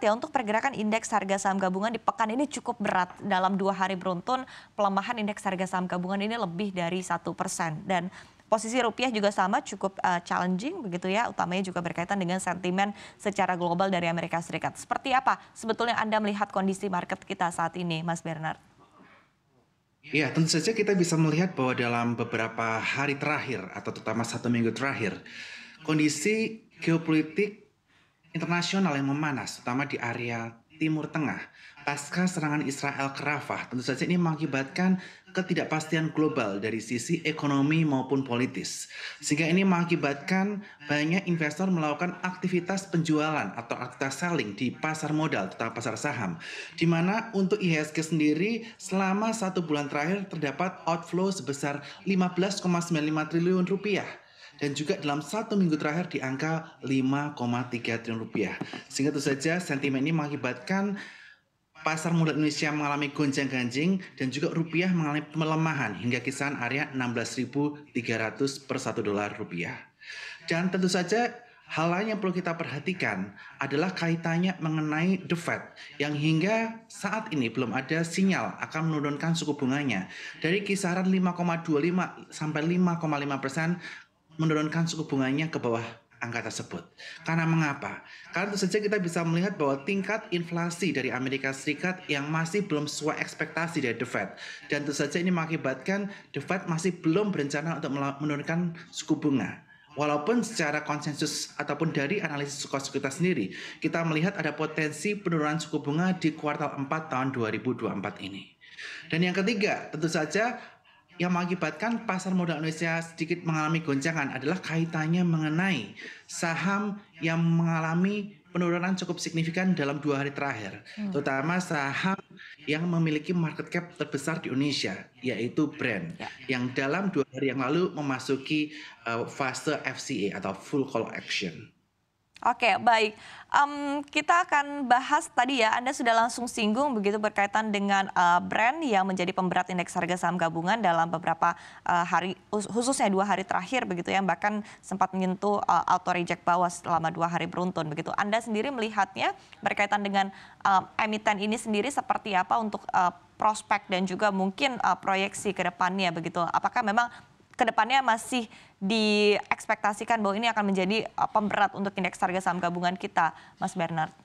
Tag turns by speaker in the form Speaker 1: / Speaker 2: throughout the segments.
Speaker 1: ya untuk pergerakan indeks harga saham gabungan di pekan ini cukup berat. Dalam dua hari beruntun, pelemahan indeks harga saham gabungan ini lebih dari satu persen. Dan posisi rupiah juga sama cukup uh, challenging begitu ya, utamanya juga berkaitan dengan sentimen secara global dari Amerika Serikat. Seperti apa sebetulnya Anda melihat kondisi market kita saat ini, Mas Bernard?
Speaker 2: Ya, tentu saja kita bisa melihat bahwa dalam beberapa hari terakhir atau terutama satu minggu terakhir, kondisi geopolitik internasional yang memanas, terutama di area Timur Tengah. Pasca serangan Israel ke Rafah, tentu saja ini mengakibatkan ketidakpastian global dari sisi ekonomi maupun politis. Sehingga ini mengakibatkan banyak investor melakukan aktivitas penjualan atau aktivitas selling di pasar modal, terutama pasar saham. Di mana untuk IHSG sendiri selama satu bulan terakhir terdapat outflow sebesar 15,95 triliun rupiah dan juga dalam satu minggu terakhir di angka 5,3 triliun rupiah. Sehingga tentu saja sentimen ini mengakibatkan pasar modal Indonesia mengalami gonjang-ganjing dan juga rupiah mengalami pelemahan hingga kisaran area 16.300 per 1 dolar rupiah. Dan tentu saja hal lain yang perlu kita perhatikan adalah kaitannya mengenai The Fed yang hingga saat ini belum ada sinyal akan menurunkan suku bunganya dari kisaran 5,25 sampai 5,5 persen menurunkan suku bunganya ke bawah angka tersebut. Karena mengapa? Karena tentu saja kita bisa melihat bahwa tingkat inflasi dari Amerika Serikat yang masih belum sesuai ekspektasi dari The Fed. Dan tentu saja ini mengakibatkan The Fed masih belum berencana untuk menurunkan suku bunga. Walaupun secara konsensus ataupun dari analisis suku kita sendiri, kita melihat ada potensi penurunan suku bunga di kuartal 4 tahun 2024 ini. Dan yang ketiga, tentu saja yang mengakibatkan pasar modal Indonesia sedikit mengalami goncangan adalah kaitannya mengenai saham yang mengalami penurunan cukup signifikan dalam dua hari terakhir, hmm. terutama saham yang memiliki market cap terbesar di Indonesia, yaitu Brand, ya. yang dalam dua hari yang lalu memasuki uh, fase FCA atau Full Call Action.
Speaker 1: Oke, baik. Um, kita akan bahas tadi ya, Anda sudah langsung singgung begitu berkaitan dengan uh, brand yang menjadi pemberat indeks harga saham gabungan dalam beberapa uh, hari, khususnya dua hari terakhir begitu ya, bahkan sempat menyentuh uh, eh, auto reject bawah selama dua hari beruntun begitu. Anda sendiri melihatnya berkaitan dengan uh, emiten ini sendiri seperti apa untuk uh, prospek dan juga mungkin uh, proyeksi ke depannya begitu. Apakah memang kedepannya masih diekspektasikan bahwa ini akan menjadi uh, pemberat untuk indeks harga saham gabungan kita, Mas Bernard?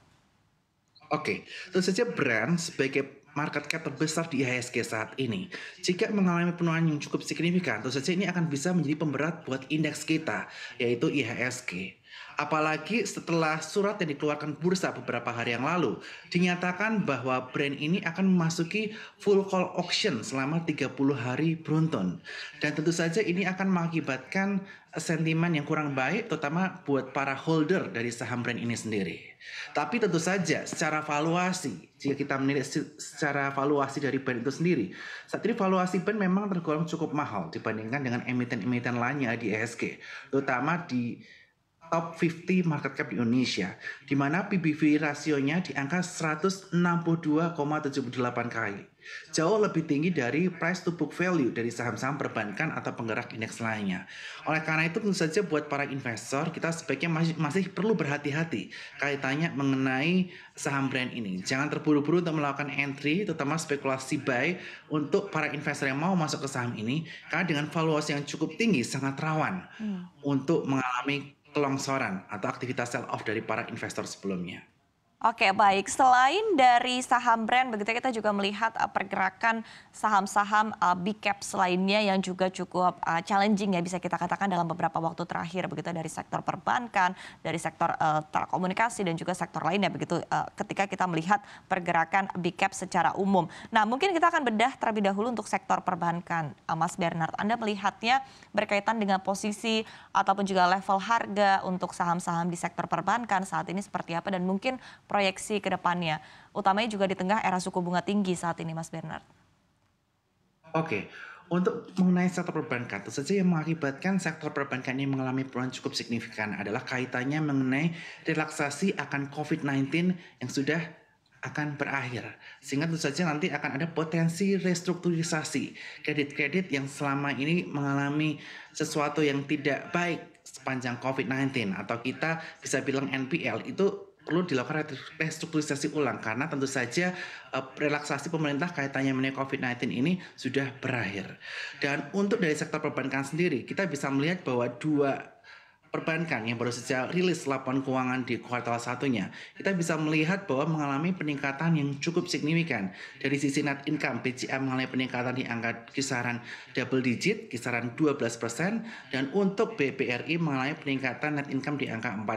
Speaker 2: Oke, okay. tentu saja brand sebagai market cap terbesar di IHSG saat ini. Jika mengalami penurunan yang cukup signifikan, tentu saja ini akan bisa menjadi pemberat buat indeks kita, yaitu IHSG. Apalagi setelah surat yang dikeluarkan bursa beberapa hari yang lalu, dinyatakan bahwa brand ini akan memasuki full call auction selama 30 hari beruntun. Dan tentu saja ini akan mengakibatkan sentimen yang kurang baik, terutama buat para holder dari saham brand ini sendiri. Tapi tentu saja secara valuasi, jika kita menilai secara valuasi dari brand itu sendiri, saat ini valuasi brand memang tergolong cukup mahal dibandingkan dengan emiten-emiten lainnya di ESG, terutama di top 50 market cap Indonesia, di mana PBV rasionya di angka 162,78 kali. Jauh lebih tinggi dari price to book value dari saham-saham perbankan atau penggerak indeks lainnya. Oleh karena itu tentu saja buat para investor kita sebaiknya masih, masih perlu berhati-hati kaitannya mengenai saham brand ini. Jangan terburu-buru untuk melakukan entry, terutama spekulasi buy untuk para investor yang mau masuk ke saham ini, karena dengan valuasi yang cukup tinggi sangat rawan hmm. untuk mengalami kelongsoran atau aktivitas sell off dari para investor sebelumnya. Oke
Speaker 1: baik, selain dari saham brand begitu ya, kita juga melihat eh, pergerakan saham-saham uh, big caps lainnya yang juga cukup eh, challenging ya bisa kita katakan dalam beberapa waktu terakhir begitu ya, dari sektor perbankan, dari sektor uh, telekomunikasi dan juga sektor lainnya begitu ketika kita melihat pergerakan big caps secara umum. Nah mungkin kita akan bedah terlebih dahulu untuk sektor perbankan Mas Bernard. Anda melihatnya berkaitan dengan posisi ataupun juga level harga untuk saham-saham di sektor perbankan saat ini seperti apa dan mungkin proyeksi ke depannya? Utamanya juga di tengah era suku bunga tinggi saat ini, Mas Bernard.
Speaker 2: Oke, okay. untuk mengenai sektor perbankan, tentu saja yang mengakibatkan sektor perbankan ini mengalami perubahan cukup signifikan adalah kaitannya mengenai relaksasi akan COVID-19 yang sudah akan berakhir. Sehingga tentu saja nanti akan ada potensi restrukturisasi kredit-kredit yang selama ini mengalami sesuatu yang tidak baik sepanjang COVID-19 atau kita bisa bilang NPL itu perlu dilakukan restrukturisasi ulang karena tentu saja eh, relaksasi pemerintah kaitannya mengenai COVID-19 ini sudah berakhir. Dan untuk dari sektor perbankan sendiri, kita bisa melihat bahwa dua perbankan yang baru saja rilis laporan keuangan di kuartal satunya, kita bisa melihat bahwa mengalami peningkatan yang cukup signifikan. Dari sisi net income, BCA mengalami peningkatan di angka kisaran double digit, kisaran 12 dan untuk BPRI mengalami peningkatan net income di angka 4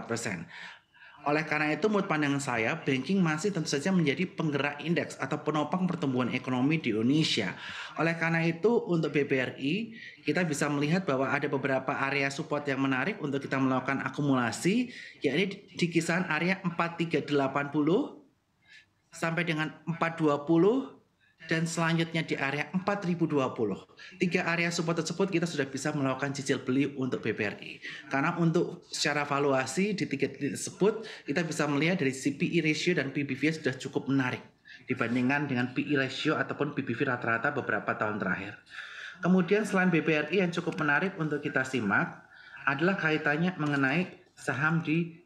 Speaker 2: oleh karena itu, menurut pandangan saya, banking masih tentu saja menjadi penggerak indeks atau penopang pertumbuhan ekonomi di Indonesia. Oleh karena itu, untuk BBRI, kita bisa melihat bahwa ada beberapa area support yang menarik untuk kita melakukan akumulasi, yakni di kisaran area 4380 sampai dengan 420 dan selanjutnya di area 4020. Tiga area support tersebut kita sudah bisa melakukan cicil beli untuk BBRI. Karena untuk secara valuasi di tiga titik tersebut kita bisa melihat dari CPI e ratio dan PBV sudah cukup menarik dibandingkan dengan PI e ratio ataupun PBV rata-rata beberapa tahun terakhir. Kemudian selain BBRI yang cukup menarik untuk kita simak adalah kaitannya mengenai saham di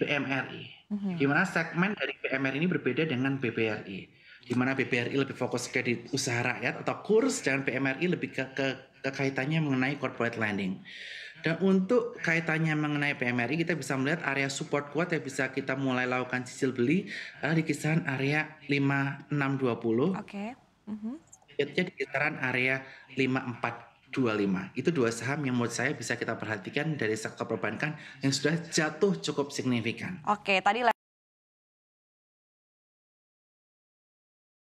Speaker 2: BMRI. Gimana mhm. segmen dari BMRI ini berbeda dengan BBRI di mana BBRI lebih fokus ke di usaha rakyat atau kurs dan PMRI lebih ke, ke, ke kaitannya mengenai corporate lending. Dan untuk kaitannya mengenai PMRI, kita bisa melihat area support kuat yang bisa kita mulai lakukan cicil beli adalah di kisaran area 5620. Oke. Okay. Mm -hmm. di kisaran area 5425. Itu dua saham yang menurut saya bisa kita perhatikan dari sektor perbankan yang sudah jatuh cukup signifikan. Oke, tadi